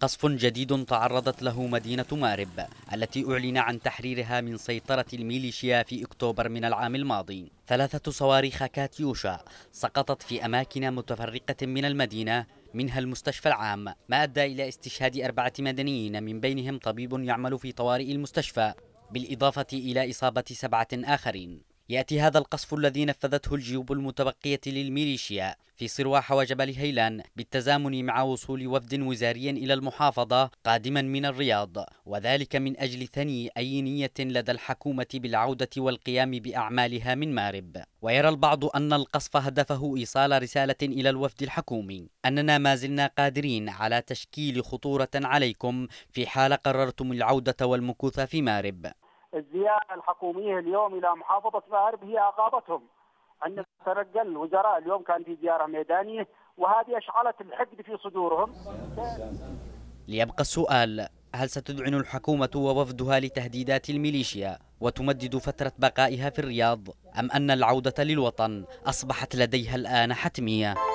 قصف جديد تعرضت له مدينة مارب التي أعلن عن تحريرها من سيطرة الميليشيا في أكتوبر من العام الماضي ثلاثة صواريخ كاتيوشا سقطت في أماكن متفرقة من المدينة منها المستشفى العام ما أدى إلى استشهاد أربعة مدنيين من بينهم طبيب يعمل في طوارئ المستشفى بالإضافة إلى إصابة سبعة آخرين يأتي هذا القصف الذي نفذته الجيوب المتبقية للميليشيا في صرواح وجبل هيلان بالتزامن مع وصول وفد وزاري إلى المحافظة قادما من الرياض وذلك من أجل ثني أي نية لدى الحكومة بالعودة والقيام بأعمالها من مارب ويرى البعض أن القصف هدفه إيصال رسالة إلى الوفد الحكومي أننا ما زلنا قادرين على تشكيل خطورة عليكم في حال قررتم العودة والمكوث في مارب الزيارة الحكومية اليوم إلى محافظة مأرب هي أغاضتهم أن ترقى الوزراء اليوم كان في زيارة ميدانية وهذه أشعلت الحقد في صدورهم ليبقى السؤال هل ستذعن الحكومة ووفدها لتهديدات الميليشيا وتمدد فترة بقائها في الرياض أم أن العودة للوطن أصبحت لديها الآن حتمية؟